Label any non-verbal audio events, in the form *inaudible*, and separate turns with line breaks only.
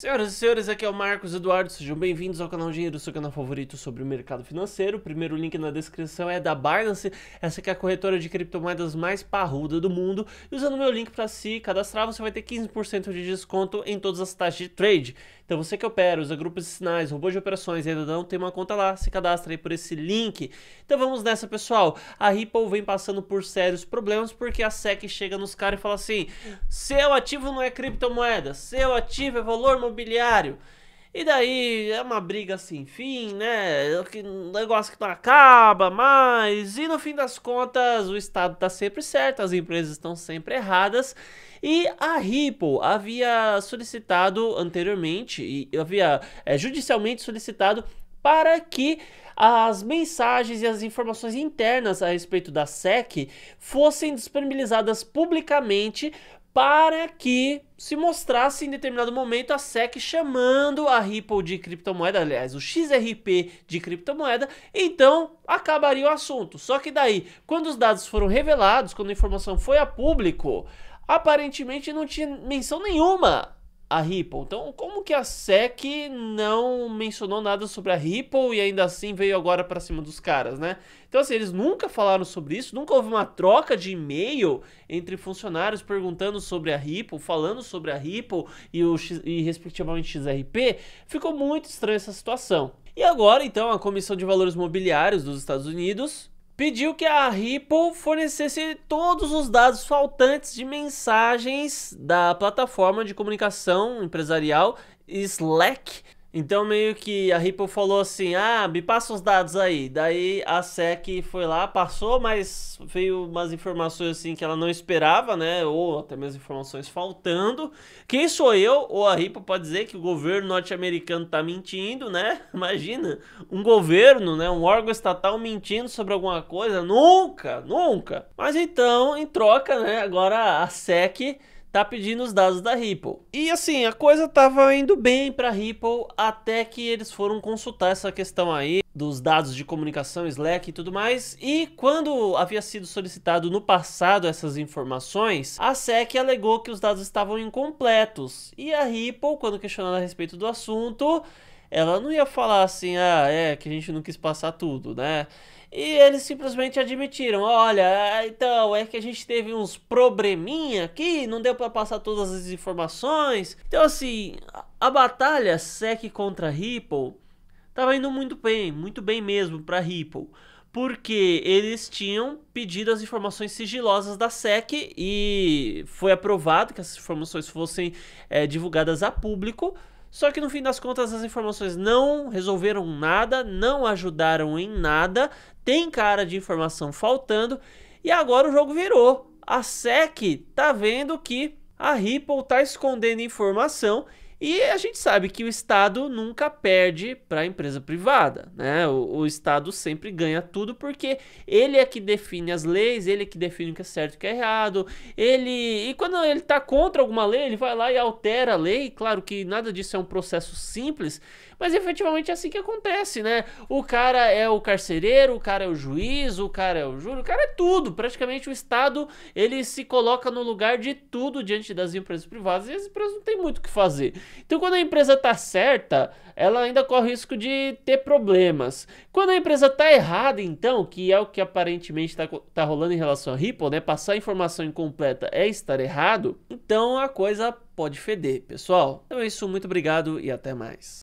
Senhoras e senhores, aqui é o Marcos Eduardo, sejam bem-vindos ao canal Dinheiro, seu canal favorito sobre o mercado financeiro. O primeiro link na descrição é da Binance, essa que é a corretora de criptomoedas mais parruda do mundo. E usando meu link para se cadastrar, você vai ter 15% de desconto em todas as taxas de trade. Então você que opera, usa grupos de sinais, robôs de operações e ainda não tem uma conta lá, se cadastra aí por esse link. Então vamos nessa, pessoal. A Ripple vem passando por sérios problemas porque a SEC chega nos caras e fala assim: seu ativo não é criptomoeda, seu ativo é valor imobiliário. E daí é uma briga sem fim, né? É um negócio que não acaba mais. E no fim das contas, o Estado está sempre certo, as empresas estão sempre erradas. E a Ripple havia solicitado anteriormente, e havia é, judicialmente solicitado para que as mensagens e as informações internas a respeito da SEC fossem disponibilizadas publicamente para que se mostrasse em determinado momento a SEC chamando a Ripple de criptomoeda, aliás, o XRP de criptomoeda, então acabaria o assunto. Só que daí, quando os dados foram revelados, quando a informação foi a público, aparentemente não tinha menção nenhuma a Ripple. Então, como que a SEC não mencionou nada sobre a Ripple e ainda assim veio agora para cima dos caras, né? Então, assim, eles nunca falaram sobre isso, nunca houve uma troca de e-mail entre funcionários perguntando sobre a Ripple, falando sobre a Ripple e, o X, e respectivamente XRP. Ficou muito estranha essa situação. E agora, então, a Comissão de Valores Mobiliários dos Estados Unidos pediu que a Ripple fornecesse todos os dados faltantes de mensagens da plataforma de comunicação empresarial Slack então meio que a Ripple falou assim: "Ah, me passa os dados aí". Daí a SEC foi lá, passou, mas veio umas informações assim que ela não esperava, né? Ou até mesmo informações faltando. Quem sou eu ou a Ripple pode dizer que o governo norte-americano tá mentindo, né? *laughs* Imagina, um governo, né, um órgão estatal mentindo sobre alguma coisa? Nunca, nunca. Mas então, em troca, né, agora a SEC tá pedindo os dados da Ripple. E assim, a coisa tava indo bem para Ripple até que eles foram consultar essa questão aí dos dados de comunicação, Slack e tudo mais. E quando havia sido solicitado no passado essas informações, a SEC alegou que os dados estavam incompletos. E a Ripple, quando questionada a respeito do assunto, ela não ia falar assim, ah, é que a gente não quis passar tudo, né? E eles simplesmente admitiram: olha, eh, então é que a gente teve uns probleminha aqui, não deu para passar todas as informações. Então, assim, a batalha SEC contra Ripple estava indo muito bem, muito bem mesmo para Ripple. Porque eles tinham pedido as informações sigilosas da SEC e foi aprovado que essas informações fossem é, divulgadas a público. Só que no fim das contas as informações não resolveram nada, não ajudaram em nada, tem cara de informação faltando e agora o jogo virou. A SEC tá vendo que a Ripple tá escondendo informação e a gente sabe que o Estado nunca perde para a empresa privada, né? O, o, Estado sempre ganha tudo porque ele é que define as leis, ele é que define o que é certo e o que é errado. Ele e quando ele está contra alguma lei, ele vai lá e altera a lei. Claro que nada disso é um processo simples, mas efetivamente é assim que acontece, né? O cara é o carcereiro, o cara é o juiz, o cara é o júri, o cara é tudo. Praticamente o Estado ele se coloca no lugar de tudo diante das empresas privadas e as empresas não têm muito o que fazer. Então, quando a empresa está certa, ela ainda corre risco de ter problemas. Quando a empresa está errada, então, que é o que aparentemente está tá rolando em relação a Ripple, né? Passar informação incompleta é estar errado, então a coisa pode feder, pessoal. Então é isso, muito obrigado e até mais.